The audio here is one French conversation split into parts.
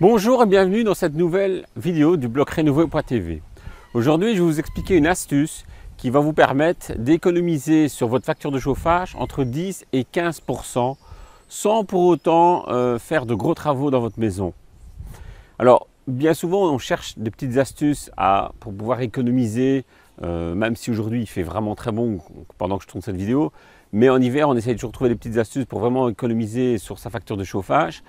Bonjour et bienvenue dans cette nouvelle vidéo du blog Renouveau.tv. Aujourd'hui, je vais vous expliquer une astuce qui va vous permettre d'économiser sur votre facture de chauffage entre 10 et 15 sans pour autant euh, faire de gros travaux dans votre maison. Alors, bien souvent, on cherche des petites astuces pour pouvoir économiser, euh, même si aujourd'hui il fait vraiment très bon pendant que je tourne cette vidéo. Mais en hiver, on essaye toujours de trouver des petites astuces pour vraiment économiser sur sa facture de chauffage.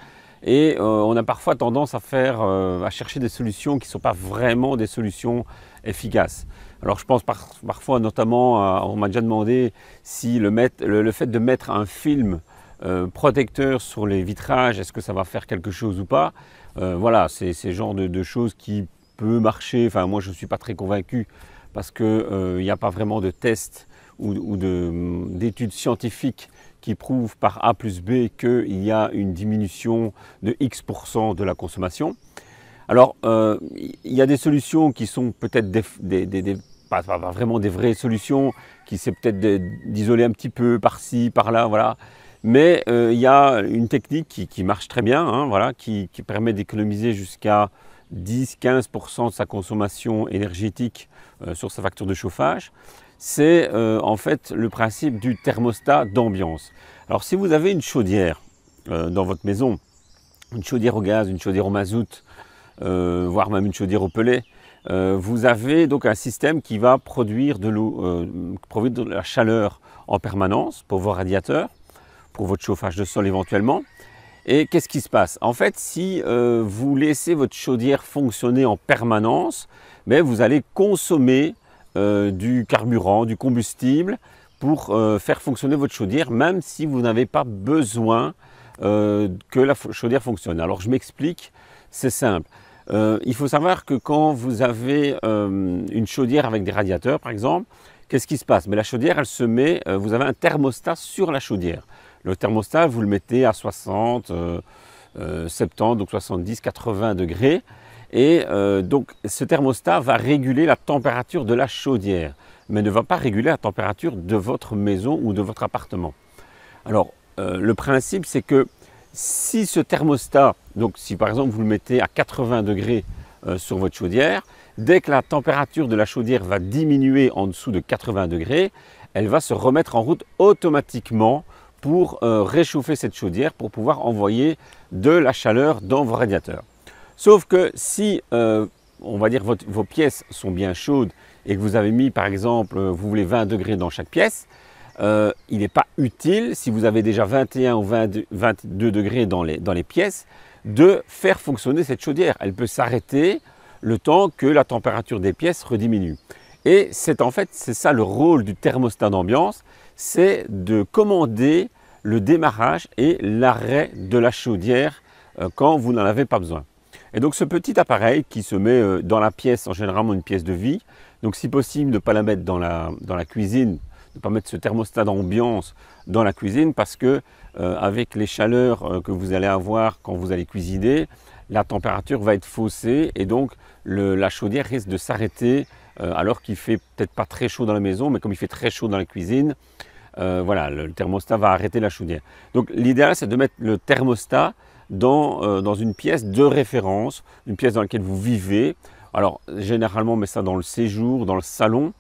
Et euh, on a parfois tendance à, faire, euh, à chercher des solutions qui ne sont pas vraiment des solutions efficaces. Alors je pense parfois notamment, euh, on m'a déjà demandé si le, mettre le, fait de mettre un film protecteur sur les vitrages, est-ce que ça va faire quelque chose ou pas Voilà, c'est ce genre de, choses qui peut marcher. Enfin moi je ne suis pas très convaincu parce qu'il n'y a pas vraiment de tests ou de d'études scientifiques qui prouvent par A plus B qu'il y a une diminution de X% de la consommation. Alors, euh, il y a des solutions qui sont peut-être des, vraiment des vraies solutions, qui c'est peut-être d'isoler un petit peu par-ci, par-là, voilà. Mais euh, il y a une technique qui, marche très bien, hein, qui, permet d'économiser jusqu'à 10-15% de sa consommation énergétique euh, sur sa facture de chauffage c'est euh, en fait le principe du thermostat d'ambiance. Alors si vous avez une chaudière euh, dans votre maison, une chaudière au gaz, une chaudière au mazout, euh, voire même une chaudière au pellet, vous avez donc un système qui va produire de l'eau, de la chaleur en permanence pour vos radiateurs, pour votre chauffage de sol éventuellement. Et qu'est-ce qui se passe En fait, si vous laissez votre chaudière fonctionner en permanence, mais vous allez consommer euh, du carburant, du combustible pour euh, faire fonctionner votre chaudière, même si vous n'avez pas besoin euh, que la chaudière fonctionne. Alors je m'explique, c'est simple. il faut savoir que quand vous avez une chaudière avec des radiateurs, par exemple, qu'est-ce qui se passe Mais La chaudière, elle se met, vous avez un thermostat sur la chaudière. Le thermostat, vous le mettez à 60, 70, donc 70, 80 degrés. Et euh, donc ce thermostat va réguler la température de la chaudière, mais ne va pas réguler la température de votre maison ou de votre appartement. Alors euh, le principe c'est que si ce thermostat, donc si par exemple vous le mettez à 80 degrés euh, sur votre chaudière, dès que la température de la chaudière va diminuer en dessous de 80 degrés, elle va se remettre en route automatiquement pour réchauffer cette chaudière pour pouvoir envoyer de la chaleur dans vos radiateurs. Sauf que si, euh, on va dire, vos pièces sont bien chaudes et que vous avez mis, par exemple, euh, vous voulez 20 degrés dans chaque pièce, euh, il n'est pas utile, si vous avez déjà 21 ou 22 degrés dans les, dans les pièces, de faire fonctionner cette chaudière. Elle peut s'arrêter le temps que la température des pièces rediminue. Et c'est en fait, c'est ça le rôle du thermostat d'ambiance, c'est de commander le démarrage et l'arrêt de la chaudière quand vous n'en avez pas besoin. Et donc ce petit appareil qui se met euh, dans la pièce, en général une pièce de vie, donc si possible ne pas la mettre dans la, cuisine, ne pas mettre ce thermostat d'ambiance dans la cuisine parce que euh, avec les chaleurs euh, que vous allez avoir quand vous allez cuisiner, la température va être faussée et donc la chaudière risque de s'arrêter alors qu'il fait peut-être pas très chaud dans la maison, mais comme il fait très chaud dans la cuisine, voilà, le thermostat va arrêter la chaudière. Donc l'idéal c'est de mettre le thermostat euh, dans, une pièce de référence, une pièce dans laquelle vous vivez. Alors généralement on met ça dans le séjour, dans le salon,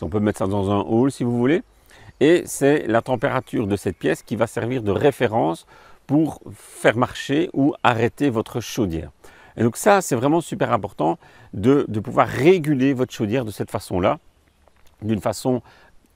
on peut mettre ça dans un hall si vous voulez. Et c'est la température de cette pièce qui va servir de référence pour faire marcher ou arrêter votre chaudière. Et donc ça, c'est vraiment super important de, pouvoir réguler votre chaudière de cette façon-là, d'une façon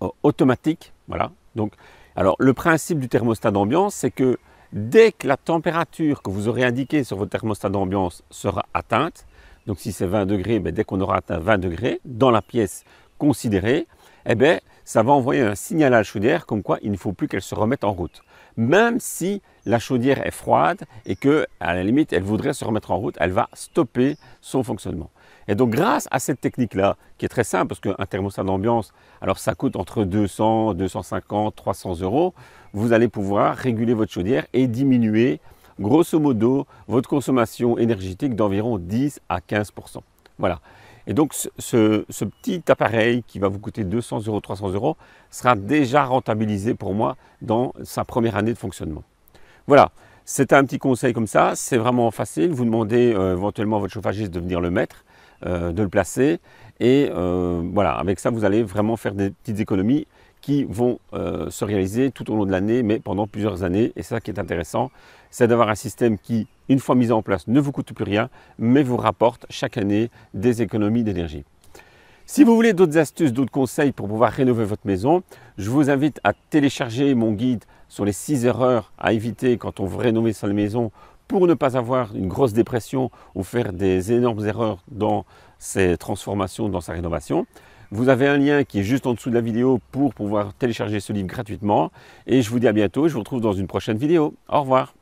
euh, automatique. Voilà. Donc, alors le principe du thermostat d'ambiance, c'est que Dès que la température que vous aurez indiquée sur votre thermostat d'ambiance sera atteinte, donc si c'est 20 degrés, ben, dès qu'on aura atteint 20 degrés dans la pièce considérée, eh ben, ça va envoyer un signal à la chaudière comme quoi il ne faut plus qu'elle se remette en route. Même si la chaudière est froide et que, à la limite, elle voudrait se remettre en route, elle va stopper son fonctionnement. Et donc grâce à cette technique-là, qui est très simple, parce qu'un thermostat d'ambiance, alors ça coûte entre 200, 250, 300 euros, vous allez pouvoir réguler votre chaudière et diminuer grosso modo votre consommation énergétique d'environ 10 à 15 Voilà. Et donc ce, petit appareil qui va vous coûter 200 euros, 300 euros, sera déjà rentabilisé pour moi dans sa première année de fonctionnement. Voilà, c'est un petit conseil comme ça, c'est vraiment facile. Vous demandez euh, éventuellement à votre chauffagiste de venir le mettre. Euh, de le placer. Et euh, voilà, avec ça, vous allez vraiment faire des petites économies qui vont euh, se réaliser tout au long de l'année, mais pendant plusieurs années. Et ça qui est intéressant, c'est d'avoir un système qui, une fois mis en place, ne vous coûte plus rien, mais vous rapporte chaque année des économies d'énergie. Si vous voulez d'autres astuces, d'autres conseils pour pouvoir rénover votre maison, je vous invite à télécharger mon guide sur les 6 erreurs à éviter quand on veut rénover sa maison pour ne pas avoir une grosse dépression ou faire des énormes erreurs dans ses transformations, dans sa rénovation. Vous avez un lien qui est juste en dessous de la vidéo pour pouvoir télécharger ce livre gratuitement. Et je vous dis à bientôt, je vous retrouve dans une prochaine vidéo. Au revoir.